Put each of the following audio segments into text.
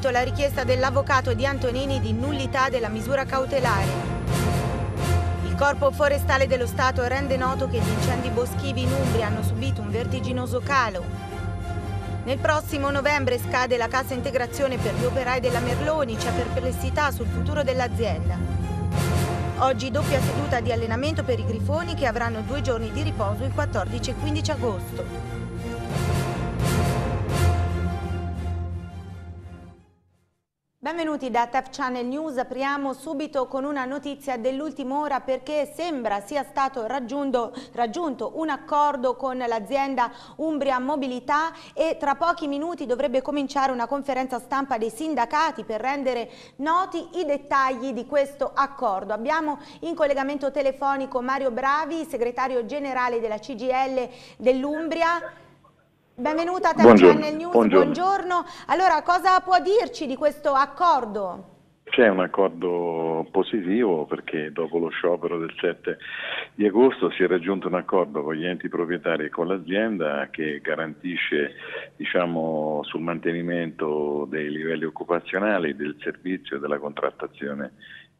respinto la richiesta dell'avvocato di Antonini di nullità della misura cautelare. Il Corpo Forestale dello Stato rende noto che gli incendi boschivi in Umbria hanno subito un vertiginoso calo. Nel prossimo novembre scade la cassa integrazione per gli operai della Merloni, c'è perplessità sul futuro dell'azienda. Oggi doppia seduta di allenamento per i grifoni che avranno due giorni di riposo il 14 e 15 agosto. Benvenuti da Tap Channel News, apriamo subito con una notizia dell'ultima ora perché sembra sia stato raggiunto, raggiunto un accordo con l'azienda Umbria Mobilità e tra pochi minuti dovrebbe cominciare una conferenza stampa dei sindacati per rendere noti i dettagli di questo accordo. Abbiamo in collegamento telefonico Mario Bravi, segretario generale della CGL dell'Umbria. Benvenuta a te Buongiorno. Channel News, buongiorno. buongiorno. Allora, cosa può dirci di questo accordo? C'è un accordo positivo perché dopo lo sciopero del 7 di agosto si è raggiunto un accordo con gli enti proprietari e con l'azienda che garantisce diciamo, sul mantenimento dei livelli occupazionali del servizio e della contrattazione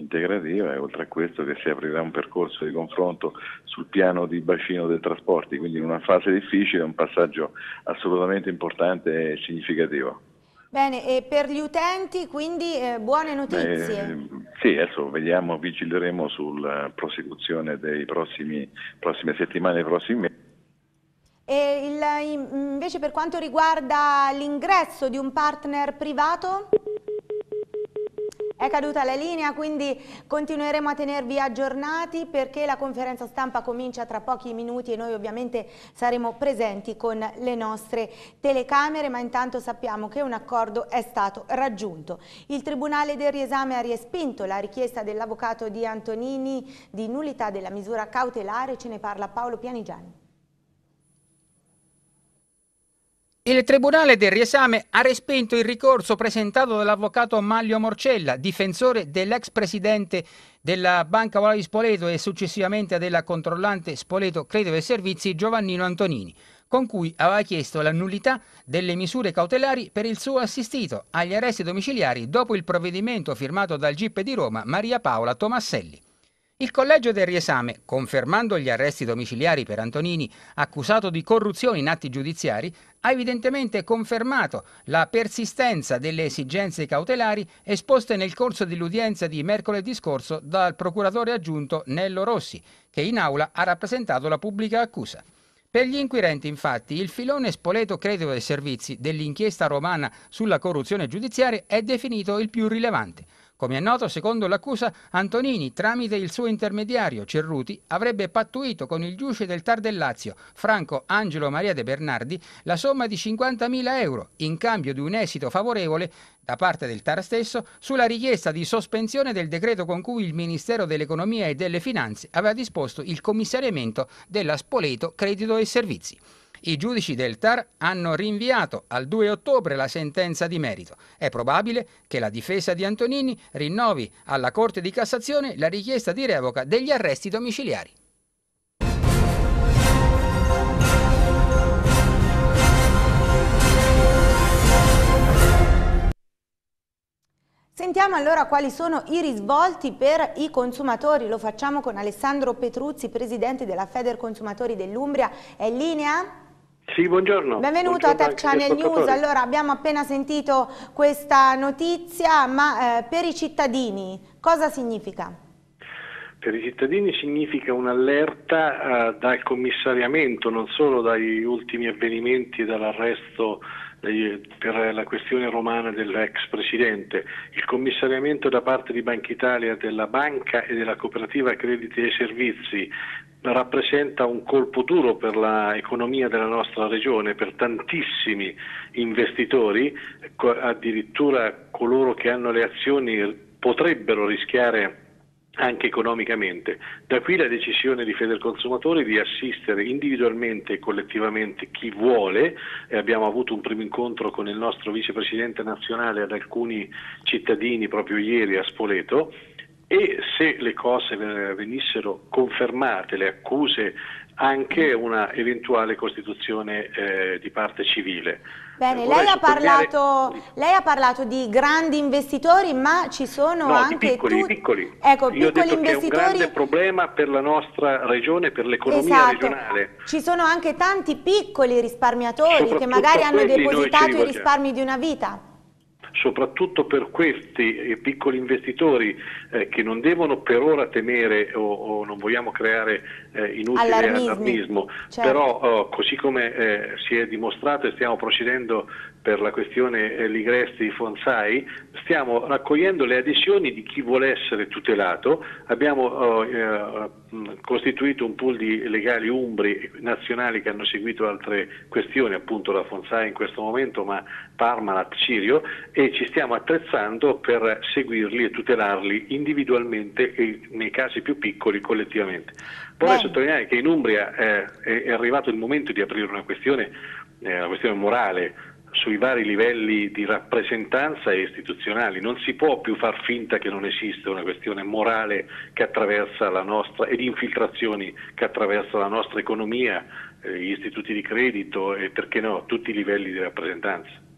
integrativa e oltre a questo che si aprirà un percorso di confronto sul piano di bacino dei trasporti, quindi in una fase difficile un passaggio assolutamente importante e significativo. Bene, e per gli utenti quindi eh, buone notizie. Beh, sì, adesso vediamo, vigileremo sulla prosecuzione delle prossime settimane, dei prossimi mesi. E il, invece per quanto riguarda l'ingresso di un partner privato? È caduta la linea, quindi continueremo a tenervi aggiornati perché la conferenza stampa comincia tra pochi minuti e noi ovviamente saremo presenti con le nostre telecamere, ma intanto sappiamo che un accordo è stato raggiunto. Il Tribunale del Riesame ha riespinto la richiesta dell'avvocato di Antonini di nullità della misura cautelare, ce ne parla Paolo Pianigiani. Il Tribunale del riesame ha respinto il ricorso presentato dall'avvocato Maglio Morcella, difensore dell'ex presidente della Banca Volare di Spoleto e successivamente della controllante Spoleto Credito e Servizi Giovannino Antonini, con cui aveva chiesto la nullità delle misure cautelari per il suo assistito agli arresti domiciliari dopo il provvedimento firmato dal GIP di Roma Maria Paola Tomasselli. Il collegio del riesame, confermando gli arresti domiciliari per Antonini, accusato di corruzione in atti giudiziari, ha evidentemente confermato la persistenza delle esigenze cautelari esposte nel corso dell'udienza di mercoledì scorso dal procuratore aggiunto Nello Rossi, che in aula ha rappresentato la pubblica accusa. Per gli inquirenti, infatti, il filone Spoleto Credito dei Servizi dell'inchiesta romana sulla corruzione giudiziaria è definito il più rilevante. Come è noto, secondo l'accusa, Antonini, tramite il suo intermediario Cerruti, avrebbe pattuito con il giudice del Tar del Lazio, Franco Angelo Maria De Bernardi, la somma di 50.000 euro in cambio di un esito favorevole da parte del Tar stesso sulla richiesta di sospensione del decreto con cui il Ministero dell'Economia e delle Finanze aveva disposto il commissariamento della Spoleto Credito e Servizi. I giudici del TAR hanno rinviato al 2 ottobre la sentenza di merito. È probabile che la difesa di Antonini rinnovi alla Corte di Cassazione la richiesta di revoca degli arresti domiciliari. Sentiamo allora quali sono i risvolti per i consumatori, lo facciamo con Alessandro Petruzzi, presidente della Feder Consumatori dell'Umbria, è in linea? Sì, buongiorno. Benvenuto buongiorno a Tech Channel News. Allora, abbiamo appena sentito questa notizia, ma eh, per i cittadini cosa significa? Per i cittadini significa un'allerta eh, dal commissariamento, non solo dagli ultimi avvenimenti e dall'arresto per la questione romana dell'ex presidente, il commissariamento da parte di Banca Italia della banca e della cooperativa crediti e servizi rappresenta un colpo duro per l'economia della nostra regione, per tantissimi investitori, addirittura coloro che hanno le azioni potrebbero rischiare anche economicamente. Da qui la decisione di Federconsumatori di assistere individualmente e collettivamente chi vuole. e abbiamo avuto un primo incontro con il nostro vicepresidente nazionale ad alcuni cittadini proprio ieri a Spoleto e se le cose venissero confermate, le accuse, anche mm. una eventuale costituzione eh, di parte civile. Bene, eh, lei ha, parlato, lei ha, parlato, di grandi investitori, ma ci sono no, anche... piccoli, tu... piccoli. Ecco, Io piccoli investitori... è un grande problema per la nostra regione, per l'economia esatto. regionale. Ci sono anche tanti piccoli risparmiatori che magari hanno depositato i risparmi di una vita soprattutto per questi eh, piccoli investitori eh, che non devono per ora temere o, o non vogliamo creare eh, inutile Allarmismi. allarmismo, certo. però oh, così come eh, si è dimostrato e stiamo procedendo per la questione eh, Ligresti Fonsai, stiamo raccogliendo le adesioni di chi vuole essere tutelato, abbiamo oh, eh, mm, costituito un pool di legali umbri nazionali che hanno seguito altre questioni, appunto la Fonsai in questo momento, ma Parmalat, Cirio, e ci stiamo attrezzando per seguirli e tutelarli individualmente e nei casi più piccoli collettivamente. Vorrei Beh. sottolineare che in Umbria eh, è arrivato il momento di aprire una questione, eh, una questione morale sui vari livelli di rappresentanza istituzionali. Non si può più far finta che non esista una questione morale che attraversa la nostra e di infiltrazioni che attraversa la nostra economia, eh, gli istituti di credito e perché no, tutti i livelli di rappresentanza.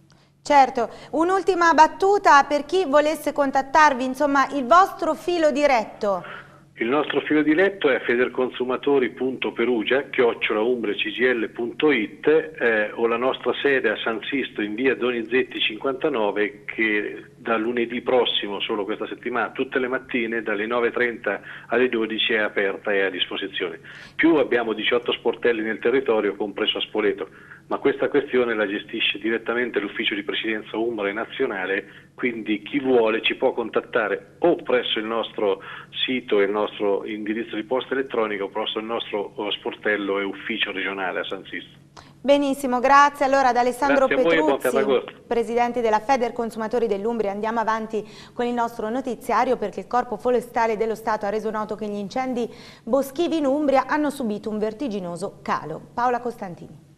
Certo, un'ultima battuta per chi volesse contattarvi, insomma il vostro filo diretto. Il nostro filo diretto è federconsumatori.perugia, chiocciolaumbracgl.it eh, o la nostra sede a San Sisto in via Donizetti 59 che da lunedì prossimo, solo questa settimana, tutte le mattine dalle 9.30 alle 12 è aperta e a disposizione. Più abbiamo 18 sportelli nel territorio, compreso a Spoleto ma questa questione la gestisce direttamente l'ufficio di presidenza Umbra e Nazionale, quindi chi vuole ci può contattare o presso il nostro sito e il nostro indirizzo di posta elettronica o presso il nostro eh, sportello e ufficio regionale a San Sisto. Benissimo, grazie. Allora ad Alessandro Petruzzi, Presidente della Feder Consumatori dell'Umbria, andiamo avanti con il nostro notiziario perché il Corpo Forestale dello Stato ha reso noto che gli incendi boschivi in Umbria hanno subito un vertiginoso calo. Paola Costantini.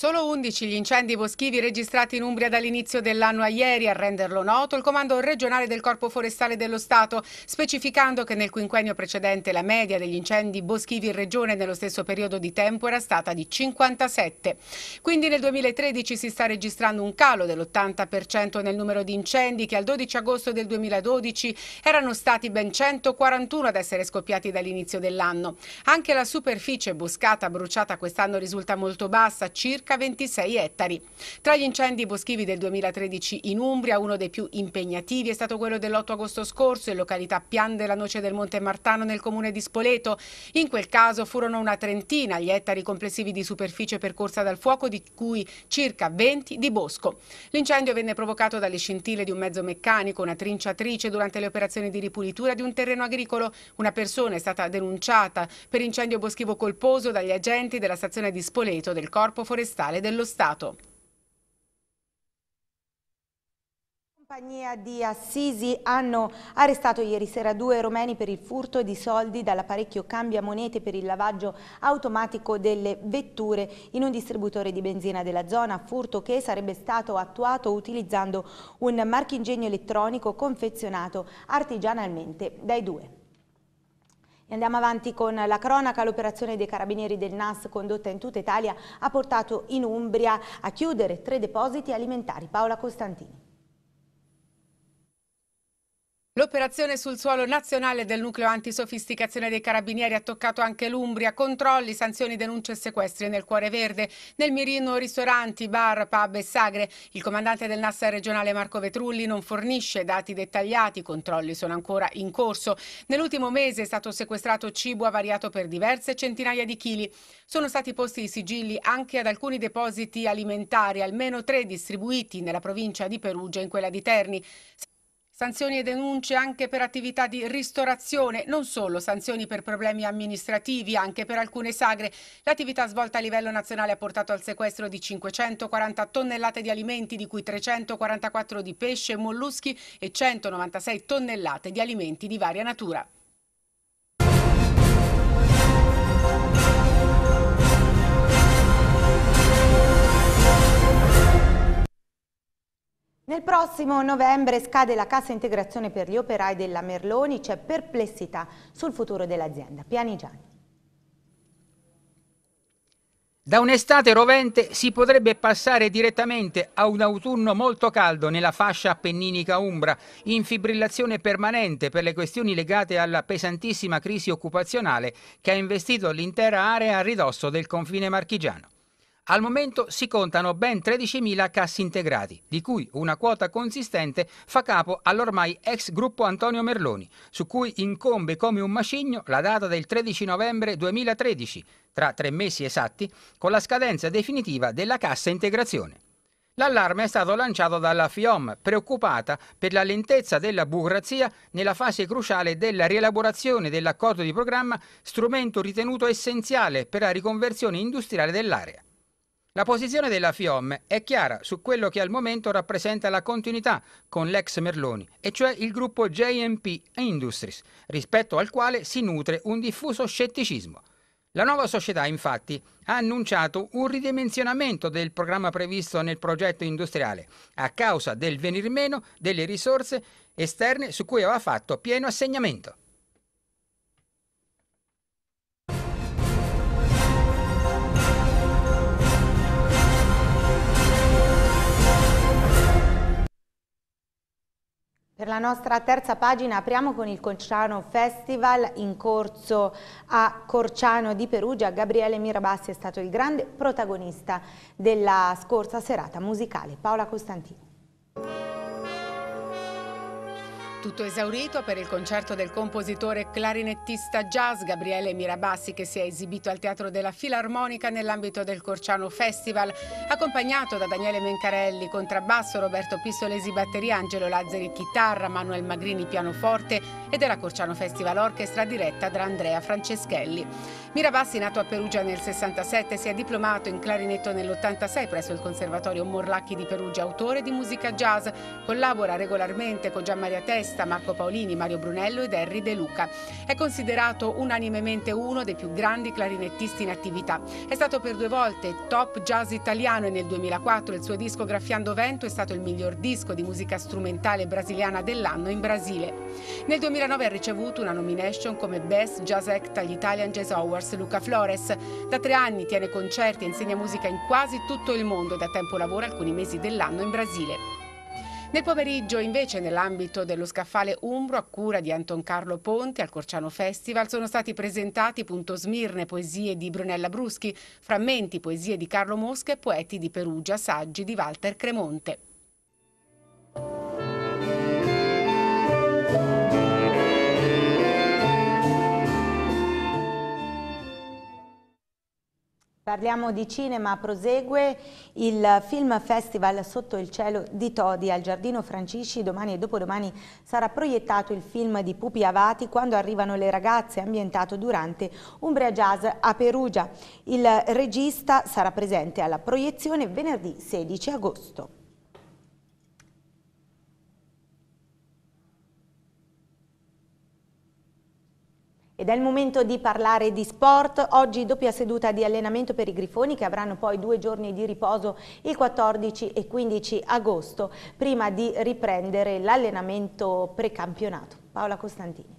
Solo 11 gli incendi boschivi registrati in Umbria dall'inizio dell'anno a ieri. A renderlo noto il comando regionale del Corpo Forestale dello Stato, specificando che nel quinquennio precedente la media degli incendi boschivi in regione nello stesso periodo di tempo era stata di 57. Quindi nel 2013 si sta registrando un calo dell'80% nel numero di incendi che al 12 agosto del 2012 erano stati ben 141 ad essere scoppiati dall'inizio dell'anno. Anche la superficie boscata bruciata quest'anno risulta molto bassa, circa circa 26 ettari. Tra gli incendi boschivi del 2013 in Umbria, uno dei più impegnativi è stato quello dell'8 agosto scorso in località Pian della Noce del Monte Martano nel comune di Spoleto. In quel caso furono una trentina gli ettari complessivi di superficie percorsa dal fuoco, di cui circa 20 di bosco. L'incendio venne provocato dalle scintille di un mezzo meccanico, una trinciatrice durante le operazioni di ripulitura di un terreno agricolo. Una persona è stata denunciata per incendio boschivo colposo dagli agenti della stazione di Spoleto del Corpo Forestale forestale dello Stato. compagnia di Assisi hanno arrestato ieri sera due romeni per il furto di soldi dall'apparecchio cambia monete per il lavaggio automatico delle vetture in un distributore di benzina della zona, furto che sarebbe stato attuato utilizzando un marchingegno elettronico confezionato artigianalmente dai due andiamo avanti con la cronaca, l'operazione dei carabinieri del NAS condotta in tutta Italia ha portato in Umbria a chiudere tre depositi alimentari. Paola Costantini. L'operazione sul suolo nazionale del nucleo antisofisticazione dei carabinieri ha toccato anche l'Umbria. Controlli, sanzioni, denunce e sequestri nel cuore verde. Nel mirino ristoranti, bar, pub e sagre. Il comandante del Nassa regionale Marco Vetrulli non fornisce dati dettagliati. I controlli sono ancora in corso. Nell'ultimo mese è stato sequestrato cibo avariato per diverse centinaia di chili. Sono stati posti i sigilli anche ad alcuni depositi alimentari, almeno tre distribuiti nella provincia di Perugia e in quella di Terni. Sanzioni e denunce anche per attività di ristorazione, non solo sanzioni per problemi amministrativi, anche per alcune sagre. L'attività svolta a livello nazionale ha portato al sequestro di 540 tonnellate di alimenti, di cui 344 di pesce e molluschi e 196 tonnellate di alimenti di varia natura. Nel prossimo novembre scade la cassa integrazione per gli operai della Merloni, c'è perplessità sul futuro dell'azienda. Piani Pianigiani. Da un'estate rovente si potrebbe passare direttamente a un autunno molto caldo nella fascia appenninica umbra, in fibrillazione permanente per le questioni legate alla pesantissima crisi occupazionale che ha investito l'intera area a ridosso del confine marchigiano. Al momento si contano ben 13.000 cassi integrati, di cui una quota consistente fa capo all'ormai ex gruppo Antonio Merloni, su cui incombe come un macigno la data del 13 novembre 2013, tra tre mesi esatti, con la scadenza definitiva della cassa integrazione. L'allarme è stato lanciato dalla FIOM, preoccupata per la lentezza della burocrazia nella fase cruciale della rielaborazione dell'accordo di programma, strumento ritenuto essenziale per la riconversione industriale dell'area. La posizione della FIOM è chiara su quello che al momento rappresenta la continuità con l'ex Merloni, e cioè il gruppo JMP Industries, rispetto al quale si nutre un diffuso scetticismo. La nuova società infatti ha annunciato un ridimensionamento del programma previsto nel progetto industriale a causa del venir meno delle risorse esterne su cui aveva fatto pieno assegnamento. Per la nostra terza pagina apriamo con il Corciano Festival in corso a Corciano di Perugia. Gabriele Mirabassi è stato il grande protagonista della scorsa serata musicale. Paola Costantini. Tutto esaurito per il concerto del compositore clarinettista jazz Gabriele Mirabassi che si è esibito al Teatro della Filarmonica nell'ambito del Corciano Festival, accompagnato da Daniele Mencarelli, contrabbasso, Roberto Pissolesi batteria, Angelo Lazzari chitarra, Manuel Magrini pianoforte e della Corciano Festival Orchestra diretta da Andrea Franceschelli. Mirabassi, nato a Perugia nel 67, si è diplomato in clarinetto nell'86 presso il Conservatorio Morlacchi di Perugia, autore di musica jazz, collabora regolarmente con Gian Maria Tessi regista Marco Paolini, Mario Brunello ed Henry De Luca. È considerato unanimemente uno dei più grandi clarinettisti in attività. È stato per due volte top jazz italiano e nel 2004 il suo disco Graffiando Vento è stato il miglior disco di musica strumentale brasiliana dell'anno in Brasile. Nel 2009 ha ricevuto una nomination come Best Jazz Act agli Italian Jazz Awards Luca Flores. Da tre anni tiene concerti e insegna musica in quasi tutto il mondo e da tempo lavora alcuni mesi dell'anno in Brasile. Nel pomeriggio invece nell'ambito dello scaffale Umbro a cura di Anton Carlo Ponte al Corciano Festival sono stati presentati punto smirne poesie di Brunella Bruschi, frammenti poesie di Carlo Mosca e poeti di Perugia, saggi di Walter Cremonte. Parliamo di cinema, prosegue il Film Festival Sotto il cielo di Todi al Giardino Francisci. Domani e dopodomani sarà proiettato il film di Pupi Avati Quando arrivano le ragazze, ambientato durante Umbria Jazz a Perugia. Il regista sarà presente alla proiezione venerdì 16 agosto. Ed è il momento di parlare di sport. Oggi doppia seduta di allenamento per i grifoni che avranno poi due giorni di riposo il 14 e 15 agosto prima di riprendere l'allenamento precampionato. Paola Costantini.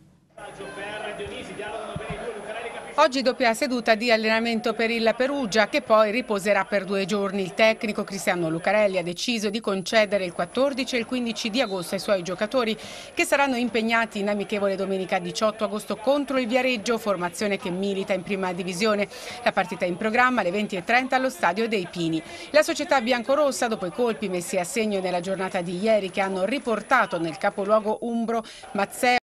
Oggi doppia seduta di allenamento per il Perugia che poi riposerà per due giorni. Il tecnico Cristiano Lucarelli ha deciso di concedere il 14 e il 15 di agosto ai suoi giocatori che saranno impegnati in amichevole domenica 18 agosto contro il Viareggio, formazione che milita in prima divisione. La partita è in programma alle 20.30 allo stadio dei Pini. La società biancorossa, dopo i colpi messi a segno nella giornata di ieri che hanno riportato nel capoluogo Umbro Mazzeo,